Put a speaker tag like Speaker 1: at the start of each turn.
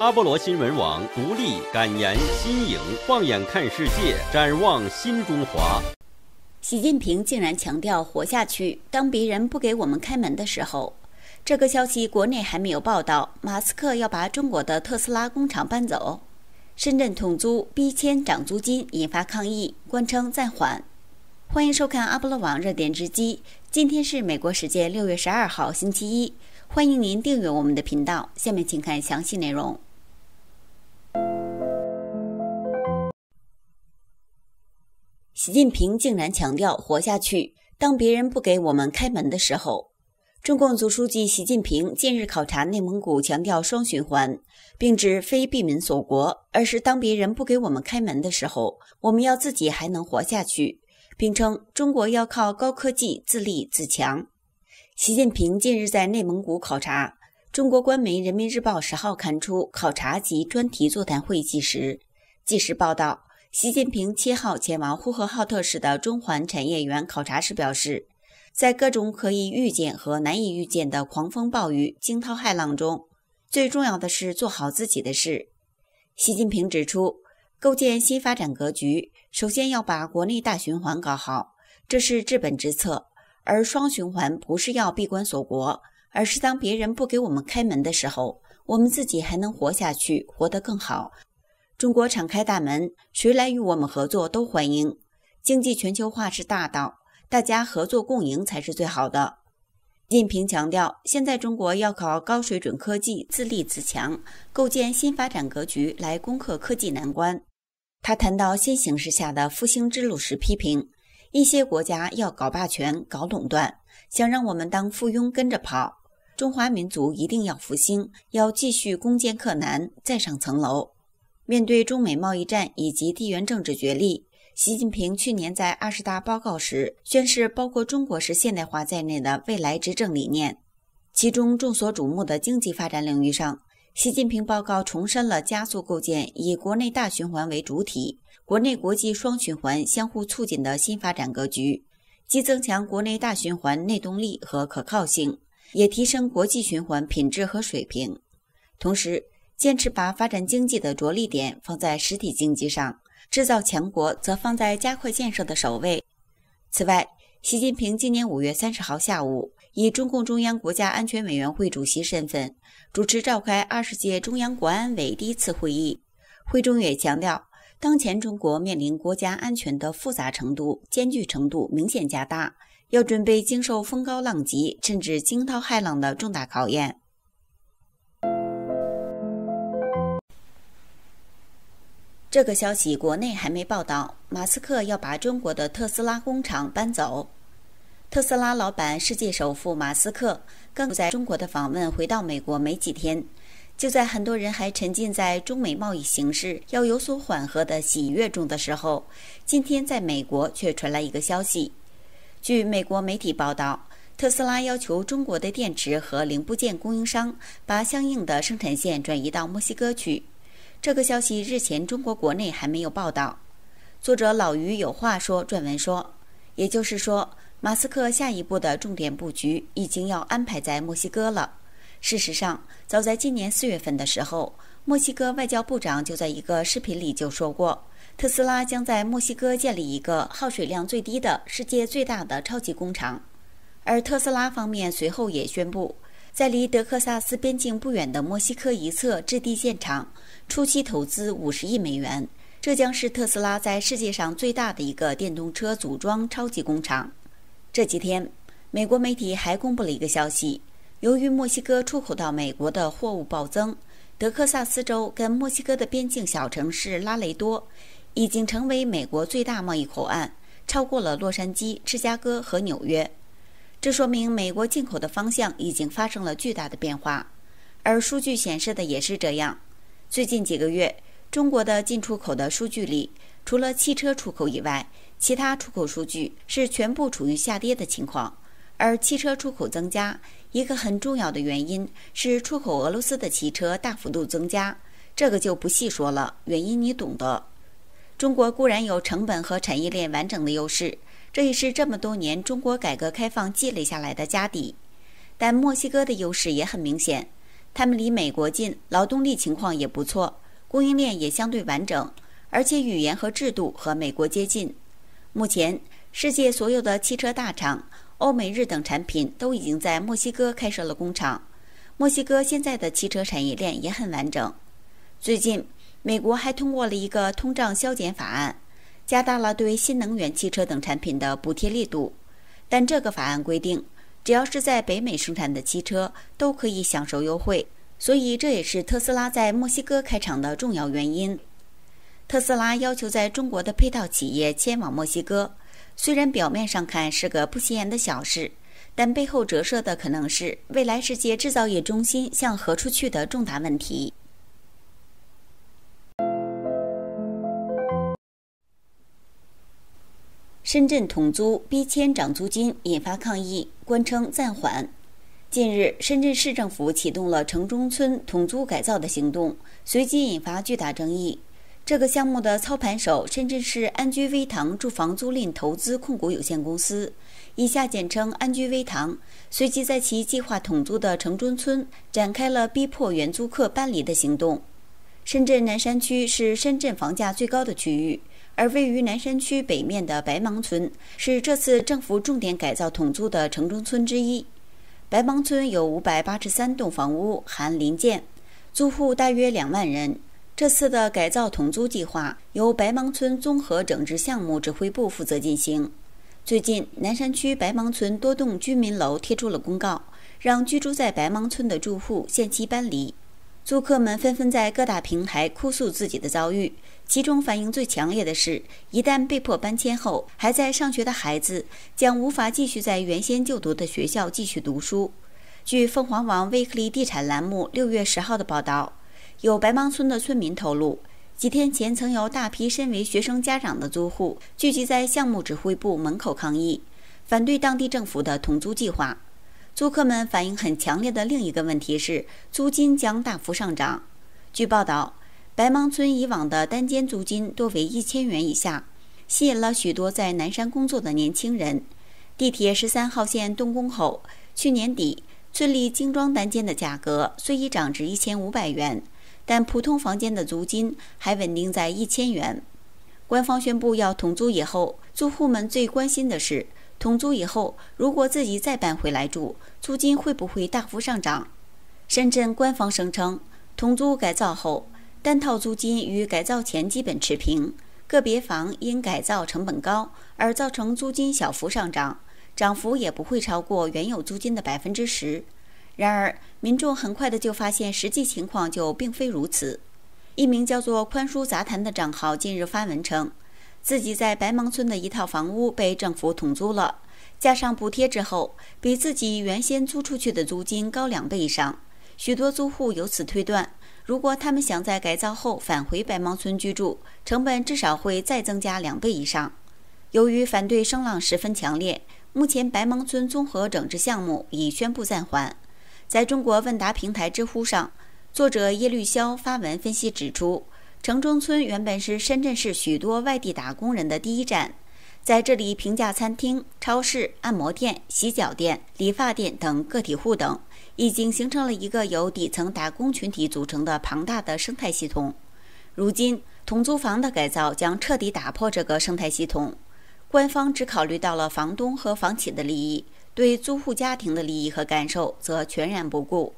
Speaker 1: 阿波罗新闻网独立、敢言、新颖，放眼看世界，展望新中华。习近平竟然强调活下去。当别人不给我们开门的时候，这个消息国内还没有报道。马斯克要把中国的特斯拉工厂搬走？深圳统租逼迁涨租金引发抗议，官称暂缓。欢迎收看阿波罗网热点直击。今天是美国时间六月十二号，星期一。欢迎您订阅我们的频道。下面请看详细内容。习近平竟然强调活下去。当别人不给我们开门的时候，中共总书记习近平近日考察内蒙古，强调双循环，并指非闭门锁国，而是当别人不给我们开门的时候，我们要自己还能活下去，并称中国要靠高科技自立自强。习近平近日在内蒙古考察，中国官媒《人民日报》十号刊出考察及专题座谈会纪实，纪实报道。习近平七号前往呼和浩特市的中环产业园考察时表示，在各种可以预见和难以预见的狂风暴雨、惊涛骇浪中，最重要的是做好自己的事。习近平指出，构建新发展格局，首先要把国内大循环搞好，这是治本之策。而双循环不是要闭关锁国，而是当别人不给我们开门的时候，我们自己还能活下去，活得更好。中国敞开大门，谁来与我们合作都欢迎。经济全球化是大道，大家合作共赢才是最好的。习近平强调，现在中国要靠高水准科技自立自强，构建新发展格局来攻克科技难关。他谈到新形势下的复兴之路时，批评一些国家要搞霸权、搞垄断，想让我们当附庸跟着跑。中华民族一定要复兴，要继续攻坚克难，再上层楼。面对中美贸易战以及地缘政治角力，习近平去年在二十大报告时宣示，包括中国式现代化在内的未来执政理念。其中，众所瞩目的经济发展领域上，习近平报告重申了加速构建以国内大循环为主体、国内国际双循环相互促进的新发展格局，既增强国内大循环内动力和可靠性，也提升国际循环品质和水平，同时。坚持把发展经济的着力点放在实体经济上，制造强国则放在加快建设的首位。此外，习近平今年五月三十号下午以中共中央国家安全委员会主席身份主持召开二十届中央国安委第一次会议，会中也强调，当前中国面临国家安全的复杂程度、艰巨程度明显加大，要准备经受风高浪急甚至惊涛骇浪的重大考验。这个消息国内还没报道。马斯克要把中国的特斯拉工厂搬走。特斯拉老板、世界首富马斯克刚在中国的访问回到美国没几天，就在很多人还沉浸在中美贸易形势要有所缓和的喜悦中的时候，今天在美国却传来一个消息。据美国媒体报道，特斯拉要求中国的电池和零部件供应商把相应的生产线转移到墨西哥去。这个消息日前中国国内还没有报道。作者老于有话说，撰文说，也就是说，马斯克下一步的重点布局已经要安排在墨西哥了。事实上，早在今年四月份的时候，墨西哥外交部长就在一个视频里就说过，特斯拉将在墨西哥建立一个耗水量最低的世界最大的超级工厂。而特斯拉方面随后也宣布。在离德克萨斯边境不远的墨西哥一侧置地建厂，初期投资五十亿美元，这将是特斯拉在世界上最大的一个电动车组装超级工厂。这几天，美国媒体还公布了一个消息：由于墨西哥出口到美国的货物暴增，德克萨斯州跟墨西哥的边境小城市拉雷多，已经成为美国最大贸易口岸，超过了洛杉矶、芝加哥和纽约。这说明美国进口的方向已经发生了巨大的变化，而数据显示的也是这样。最近几个月，中国的进出口的数据里，除了汽车出口以外，其他出口数据是全部处于下跌的情况。而汽车出口增加，一个很重要的原因是出口俄罗斯的汽车大幅度增加，这个就不细说了，原因你懂的。中国固然有成本和产业链完整的优势。这也是这么多年中国改革开放积累下来的家底，但墨西哥的优势也很明显，他们离美国近，劳动力情况也不错，供应链也相对完整，而且语言和制度和美国接近。目前，世界所有的汽车大厂，欧美日等产品都已经在墨西哥开设了工厂，墨西哥现在的汽车产业链也很完整。最近，美国还通过了一个通胀削减法案。加大了对新能源汽车等产品的补贴力度，但这个法案规定，只要是在北美生产的汽车都可以享受优惠，所以这也是特斯拉在墨西哥开厂的重要原因。特斯拉要求在中国的配套企业迁往墨西哥，虽然表面上看是个不起眼的小事，但背后折射的可能是未来世界制造业中心向何处去的重大问题。深圳统租逼迁涨租金引发抗议，官称暂缓。近日，深圳市政府启动了城中村统租改造的行动，随即引发巨大争议。这个项目的操盘手深圳市安居微堂住房租赁投资控股有限公司（以下简称安居微堂）随即在其计划统租的城中村展开了逼迫原租客搬离的行动。深圳南山区是深圳房价最高的区域。而位于南山区北面的白芒村是这次政府重点改造统租的城中村之一。白芒村有五百八十三栋房屋含临建，租户大约两万人。这次的改造统租计划由白芒村综合整治项目指挥部负责进行。最近，南山区白芒村多栋居民楼贴出了公告，让居住在白芒村的住户限期搬离。租客们纷纷在各大平台哭诉自己的遭遇。其中反应最强烈的是，一旦被迫搬迁后，还在上学的孩子将无法继续在原先就读的学校继续读书。据凤凰网微克利地产栏目六月十号的报道，有白芒村的村民透露，几天前曾有大批身为学生家长的租户聚集在项目指挥部门口抗议，反对当地政府的统租计划。租客们反映很强烈的另一个问题是，租金将大幅上涨。据报道。白芒村以往的单间租金多为一千元以下，吸引了许多在南山工作的年轻人。地铁十三号线动工后，去年底，村里精装单间的价格虽已涨至一千五百元，但普通房间的租金还稳定在一千元。官方宣布要统租以后，住户们最关心的是，统租以后如果自己再搬回来住，租金会不会大幅上涨？深圳官方声称，统租改造后。单套租金与改造前基本持平，个别房因改造成本高而造成租金小幅上涨，涨幅也不会超过原有租金的百分之十。然而，民众很快的就发现实际情况就并非如此。一名叫做“宽叔杂谈”的账号近日发文称，自己在白芒村的一套房屋被政府统租了，加上补贴之后，比自己原先租出去的租金高两倍以上。许多租户由此推断。如果他们想在改造后返回白芒村居住，成本至少会再增加两倍以上。由于反对声浪十分强烈，目前白芒村综合整治项目已宣布暂缓。在中国问答平台知乎上，作者叶绿潇发文分析指出，城中村原本是深圳市许多外地打工人的第一站，在这里评价餐厅、超市、按摩店、洗脚店、理发店等个体户等。已经形成了一个由底层打工群体组成的庞大的生态系统。如今，同租房的改造将彻底打破这个生态系统。官方只考虑到了房东和房企的利益，对租户家庭的利益和感受则全然不顾。